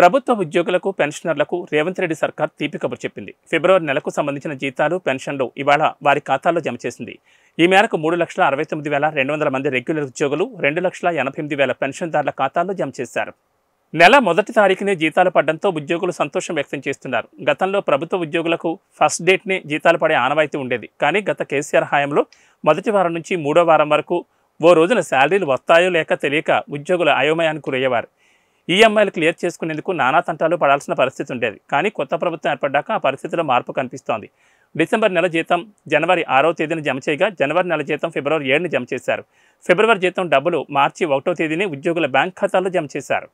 ప్రభుత్వ ఉద్యోగులకు పెన్షనర్లకు రేవంత్ రెడ్డి సర్కార్ తీపి కబురు చెప్పింది ఫిబ్రవరి నెలకు సంబంధించిన జీతాలు పెన్షన్లు ఇవాళ వారి ఖాతాల్లో జమ చేసింది ఈ మేరకు మూడు లక్షల అరవై తొమ్మిది వేల రెండు వందల మంది రెగ్యులర్ ఉద్యోగులు రెండు లక్షల ఎనభై ఎనిమిది వేల పెన్షన్దారుల ఖాతాల్లో జమ చేశారు నెల మొదటి తారీఖునే జీతాలు పడడంతో ఉద్యోగులు సంతోషం వ్యక్తం చేస్తున్నారు గతంలో ప్రభుత్వ ఉద్యోగులకు ఫస్ట్ డేట్నే జీతాలు పడే ఆనవాయితీ ఉండేది కానీ గత కేసీఆర్ హయాంలో మొదటి వారం నుంచి మూడో వారం వరకు ఓ రోజున శాలరీలు వస్తాయో లేక తెలియక ఉద్యోగుల అయోమయానికి గురయ్యేవారు ఈఎంఐలు e క్లియర్ చేసుకునేందుకు నానా తంటాలు పడాల్సిన పరిస్థితి ఉండేది కానీ కొత్త ప్రభుత్వం ఏర్పడ్డాక ఆ పరిస్థితిలో మార్పు కనిపిస్తోంది డిసెంబర్ నెల జీతం జనవరి ఆరో తేదీన జమ చేయగా జనవరి నెల జీతం ఫిబ్రవరి ఏడుని జమ చేశారు ఫిబ్రవరి జీతం డబ్బులు మార్చి ఒకటో తేదీని ఉద్యోగుల బ్యాంక్ ఖాతాలో జమ చేశారు